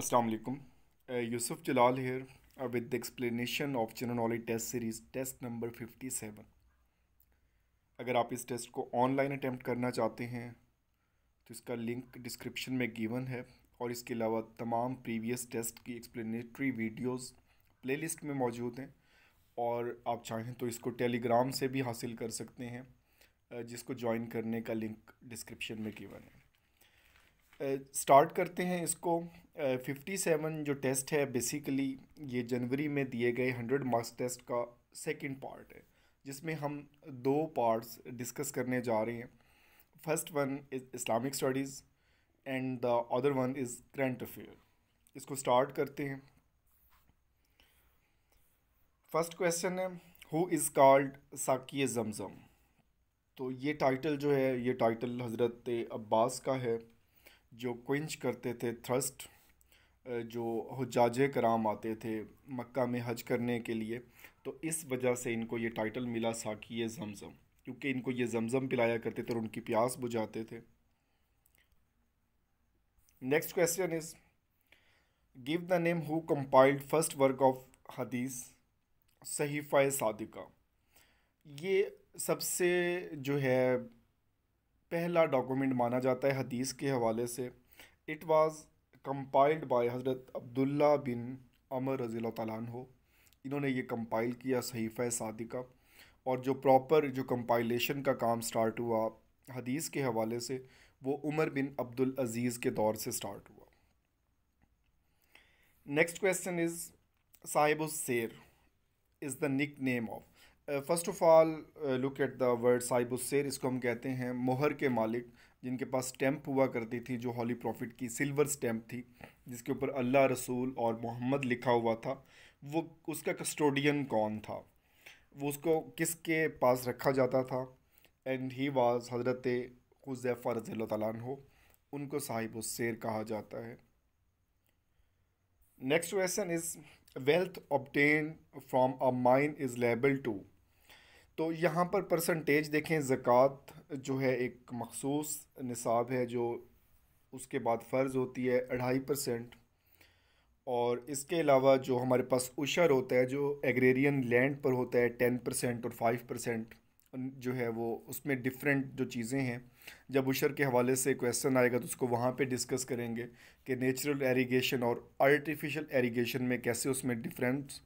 Assalamualaikum. Yusuf Jalal Jalal with the with of explanation of general test test series test number 57. अगर आप इस test को online attempt करना चाहते हैं तो इसका लिंक डिस्क्रिप्शन में गिवन है और इसके अलावा तमाम प्रीवियस टेस्ट की एक्सप्लेनेटरी वीडियोस प्लेलिस्ट में मौजूद हैं और आप चाहें तो इसको टेलीग्राम से भी हासिल कर सकते हैं जिसको ज्वाइन करने का लिंक डिस्क्रिप्शन में गिवन है स्टार्ट करते हैं इसको फिफ्टी सेवन जो टेस्ट है बेसिकली ये जनवरी में दिए गए हंड्रेड मार्क्स टेस्ट का सेकंड पार्ट है जिसमें हम दो पार्ट्स डिस्कस करने जा रहे हैं first one is Islamic studies and the other one is current affair इसको स्टार्ट करते हैं फर्स्ट क्वेश्चन है हु इज़ कॉल्ड साकी जमज़म तो ये टाइटल जो है ये टाइटल हज़रत अब्बास का है जो क्विंच करते थे थ्रस्ट जो हजाज कराम आते थे मक्का में हज करने के लिए तो इस वजह से इनको ये टाइटल मिला साकी जमज़म क्योंकि इनको ये जमज़म पिलाया करते थे और उनकी प्यास बुझाते थे next question is give the name who compiled first work of हदीस सहीफ़ा सादिका ये सबसे जो है पहला डॉक्यूमेंट माना जाता है हदीस के हवाले से इट वाज़ कंपाइल्ड बाय हज़रत अब्दुल्ला बिन अमर रज़ी हो इन्होंने ये कंपाइल किया सहीफ़ सादिका और जो प्रॉपर जो कंपाइलेशन का काम स्टार्ट हुआ हदीस के हवाले से वो उमर बिन अब्दुल अज़ीज़ के दौर से स्टार्ट हुआ नेक्स्ट क्वेश्चन इज़ साहिब सेर is the nickname of first of all look at the word साहिब उसर इसको हम कहते हैं मोहर के मालिक जिनके पास स्टैम्प हुआ करती थी जो हॉली प्रॉफिट की सिल्वर स्टैम्प थी जिसके ऊपर अल्लाह रसूल और मोहम्मद लिखा हुआ था वो उसका कस्टोडियन कौन था वो उसको किसके पास रखा जाता था एंड ही वाज हज़रत रज़ील तैन हो उनको साहिब उसेर कहा जाता है next question is wealth obtain from a mine is label to तो यहाँ पर परसेंटेज देखें ज़क़़त जो है एक मखसूस निसाब है जो उसके बाद फ़र्ज़ होती है अढ़ाई परसेंट और इसके अलावा जो हमारे पास उशर होता है जो एग्रेरियन लैंड पर होता है टेन परसेंट और फाइव परसेंट जो है वो उसमें डिफरेंट जो चीज़ें हैं जब उशर के हवाले से क्वेश्चन आएगा तो उसको वहाँ पे डिस्कस करेंगे कि नेचुरल एरीगेशन और आर्टिफिशियल एरीगेशन में कैसे उसमें डिफरेंस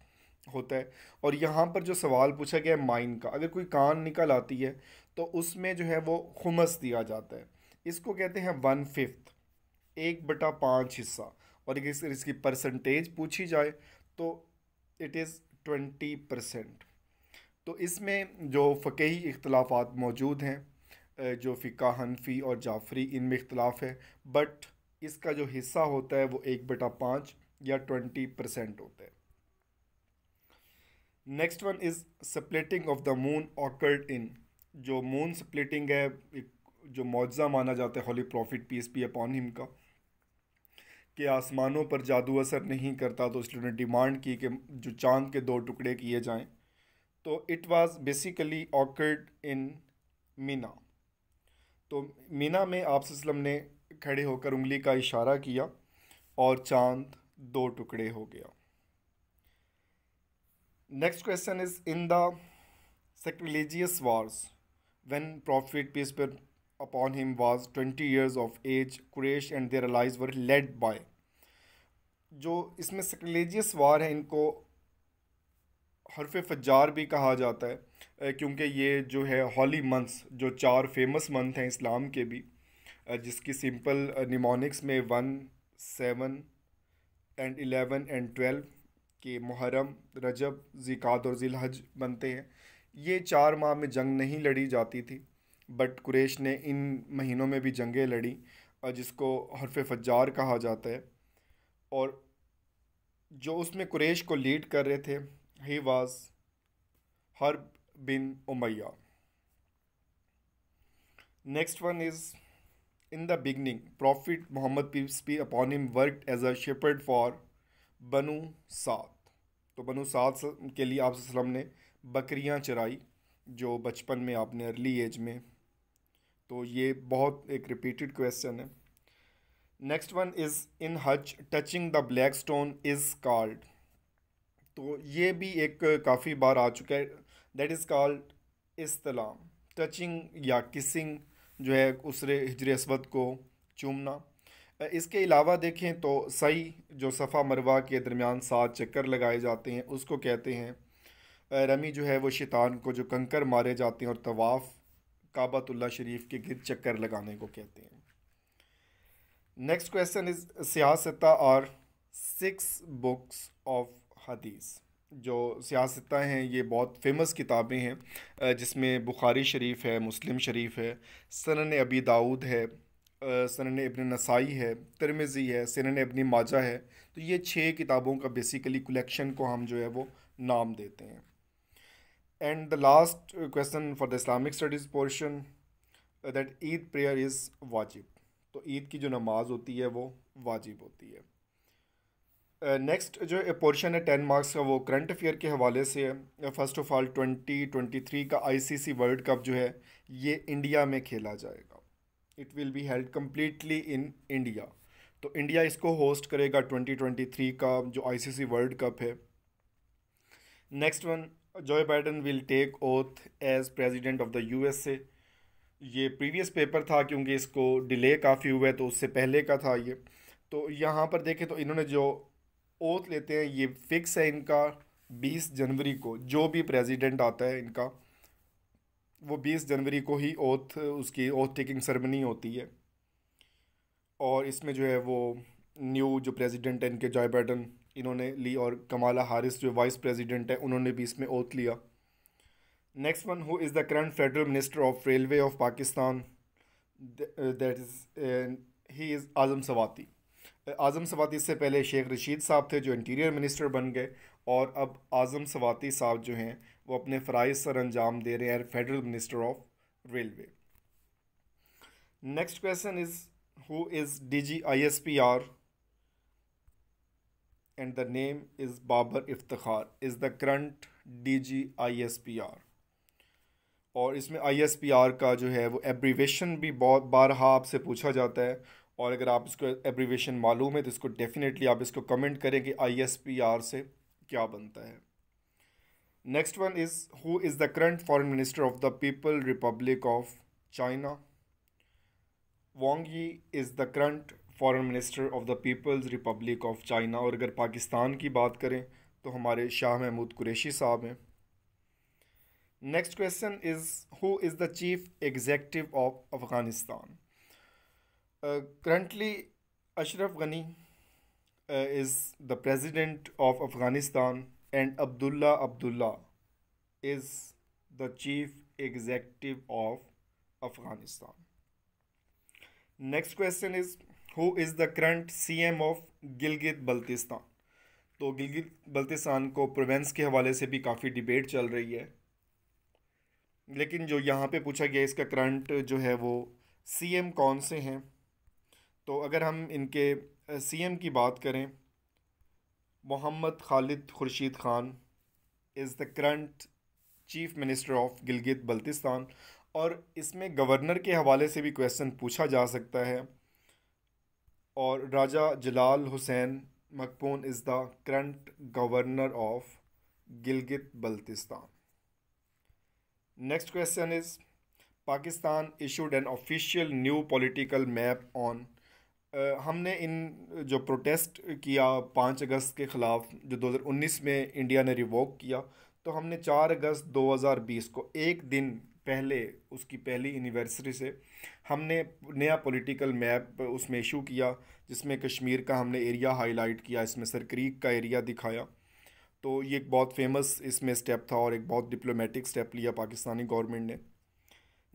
होता है और यहाँ पर जो सवाल पूछा गया है माइन का अगर कोई कान निकल आती है तो उसमें जो है वो खुमस दिया जाता है इसको कहते हैं वन फिफ्थ एक बटा पाँच हिस्सा और अगर इसकी परसेंटेज पूछी जाए तो इट इज़ ट्वेंटी परसेंट तो इसमें जो फ़कही इख्तलाफात मौजूद हैं जो फ़िका हनफी और जाफरी इनमें इख्तलाफ है बट इसका जो हिस्सा होता है वो एक बटा पाँच या ट्वेंटी परसेंट होता है next one is splitting of the moon occurred in जो मून स्प्लिटिंग है एक जो मुआवजा माना जाता है holy prophet peace be upon him का कि आसमानों पर जादू असर नहीं करता तो उसने डिमांड की कि जो चांद के दो टुकड़े किए जाएं तो it was basically occurred in Mina तो मीना में आप ने खड़े होकर उंगली का इशारा किया और चांद दो टुकड़े हो गया next question is in the sacrilegious wars when prophet peace be upon him was 20 years of age quraish and their allies were led by जो इसमें sacrilegious war है इनको हरफ फजार भी कहा जाता है क्योंकि ये जो है हॉली मंथ्स जो चार फेमस मंथ हैं इस्लाम के भी जिसकी सिंपल निमोनिक्स में one seven and eleven and twelve कि मुहर्रम रजब ज़िकात और ज़िलहज बनते हैं ये चार माह में जंग नहीं लड़ी जाती थी बट कुरेश ने इन महीनों में भी जंगें लड़ी जिसको हरफ फजार कहा जाता है और जो उसमें कुरेश को लीड कर रहे थे ही वाज हर बिन उमैया next one is in the beginning prophet Muhammad peace be upon him work as a shepherd for बनू sa'd तो बनु सात के लिए आप ने बकरियां चराई जो बचपन में आपने अर्ली एज में तो ये बहुत एक रिपीटेड क्वेश्चन है नेक्स्ट वन इज़ इन हज touching the black stone is called तो ये भी एक काफ़ी बार आ चुका है दैट इज़ कॉल्ड इस्तलाम टचिंग या किसिंग जो है उसरे हजर असवद को चूमना इसके अलावा देखें तो सही जो सफ़ा मरवा के दरमियान सात चक्कर लगाए जाते हैं उसको कहते हैं रमी जो है वो शैतान को जो कंकर मारे जाते हैं और तवाफ़ काबातुल्ला शरीफ के गिर चक्कर लगाने को कहते हैं नेक्स्ट क्वेश्चन इज़ सियासता और सिक्स बुक्स ऑफ हदीस जो सियासता हैं ये बहुत फेमस किताबें हैं जिसमें बुखारी शरीफ है मुस्लिम शरीफ है सन अबी दाऊद है सन इबन नसाई है तिरमिज़ी है सन इबन माजा है तो ये छः किताबों का बेसिकली कलेक्शन को हम जो है वो नाम देते हैं and the last question for the Islamic studies portion that Eid prayer is वाजिब तो ईद की जो नमाज होती है वो वाजिब होती है नेक्स्ट uh, जो पोर्शन है टेन मार्क्स का वो करंट अफेयर के हवाले से है first of all twenty twenty three का आईसीसी वर्ल्ड कप जो है ये इंडिया में खेला जाएगा it will be held completely in India तो इंडिया इसको होस्ट करेगा 2023 का जो आईसीसी वर्ल्ड कप है next one Joe Biden will take oath as president of the a ये प्रीवियस पेपर था क्योंकि इसको डिले काफ़ी हुआ है तो उससे पहले का था ये तो यहाँ पर देखें तो इन्होंने जो ओथ लेते हैं ये फिक्स है इनका बीस जनवरी को जो भी प्रेसिडेंट आता है इनका वो बीस जनवरी को ही ओथ उसकी ओथ टेकिंग सेरेमनी होती है और इसमें जो है वो न्यू जो प्रेसिडेंट है इनके जॉय बाइडन इन्होंने ली और कमाला हारिस जो वाइस प्रेसिडेंट है उन्होंने भी इसमें ओथ लिया next one who is the current federal minister of railway of Pakistan that is he is Azam Swati Azam Swati इससे पहले शेख रशीद साहब थे जो इंटीरियर मिनिस्टर बन गए और अब आज़म सवाती साहब जो हैं वो अपने फ़राइज सर अंजाम दे रहे हैं federal minister of railway next question is is D G I S P R and the name is Babar Iftikhar is the current D G I S P R और इसमें आई एस पी आर का जो है वो एब्रीवेशन भी बहुत बारहा आपसे पूछा जाता है और अगर आप इसको एब्रीवेशन मालूम है तो इसको डेफिनेटली आप इसको कमेंट करें कि आई एस पी आर से क्या बनता है Next one is who is the current foreign minister of the People's Republic of China? Wang Yi is the current foreign minister of the People's Republic of China. और अगर पाकिस्तान की बात करें तो हमारे शाह महमूद कुरैशी साहब हैं. Next question is who is the chief executive of Afghanistan? Uh, currently, Ashraf Ghani uh, is the president of Afghanistan. and Abdullah Abdullah is the chief executive of Afghanistan. Next question is who is the current CM of Gilgit Baltistan? तो गिलगित बल्तिस्तान को Provence के हवाले से भी काफ़ी debate चल रही है लेकिन जो यहाँ पे पूछा गया इसका करंट जो है वो सीएम कौन से हैं तो अगर हम इनके सीएम की बात करें Muhammad Khalid Khurshid Khan is the current chief minister of Gilgit Baltistan और इसमें गवर्नर के हवाले से भी क्वेश्चन पूछा जा सकता है और Raja Jalal Hussain Maqpoon is the current governor of Gilgit Baltistan next question is Pakistan issued an official new political map on हमने इन जो प्रोटेस्ट किया पाँच अगस्त के ख़िलाफ़ जो 2019 में इंडिया ने रिवोक किया तो हमने चार अगस्त 2020 को एक दिन पहले उसकी पहली एनिवर्सरी से हमने नया पॉलिटिकल मैप उसमें इशू किया जिसमें कश्मीर का हमने एरिया हाईलाइट किया इसमें सरक्रीक का एरिया दिखाया तो ये एक बहुत फेमस इसमें स्टेप था और एक बहुत डिप्लोमेटिक स्टेप लिया पाकिस्तानी गवर्नमेंट ने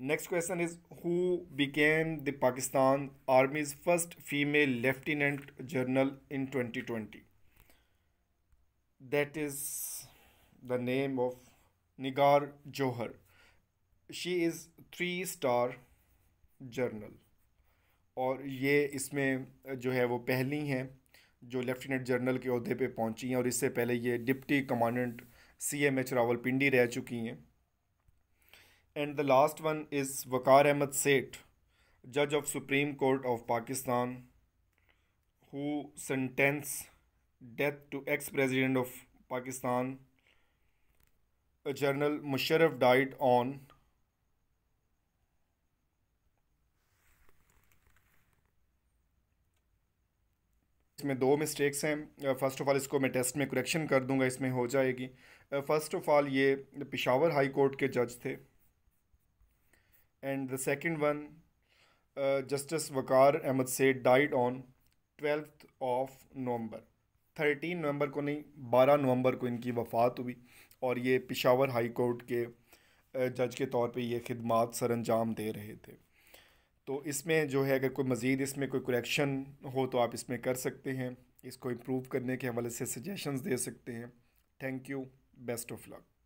next question is who became the Pakistan army's first female lieutenant general in 2020 that is the name of Nigar Johar she is three star general और ये इसमें जो है वो पहली हैं जो लेफ्टिनेंट जनरल के अहदे पर पहुँची हैं और इससे पहले ये deputy commandant C M H Rawalpindi रह चुकी हैं and the last one is Waqar Ahmad Seth जज of supreme court of Pakistan who sentence death to ex president of Pakistan general Musharraf died on इसमें दो मिस्टेक्स हैं फ़र्स्ट ऑफ़ ऑल इसको मैं टेस्ट में करेक्शन कर दूंगा इसमें हो जाएगी फ़र्स्ट ऑफ़ ऑल ये पिशावर हाई कोर्ट के जज थे and the second one uh, justice Waqar Ahmad said died on 12th of november 13 नवंबर को नहीं 12 नवंबर को इनकी वफ़ात हुई और ये पिशावर हाई कोर्ट के जज uh, के तौर पे ये खिदमत सर अंजाम दे रहे थे तो इसमें जो है अगर कोई मज़ीद इसमें कोई करेक्शन हो तो आप इसमें कर सकते हैं इसको इम्प्रूव करने के हवाले से सजेशंस दे सकते हैं thank you best of luck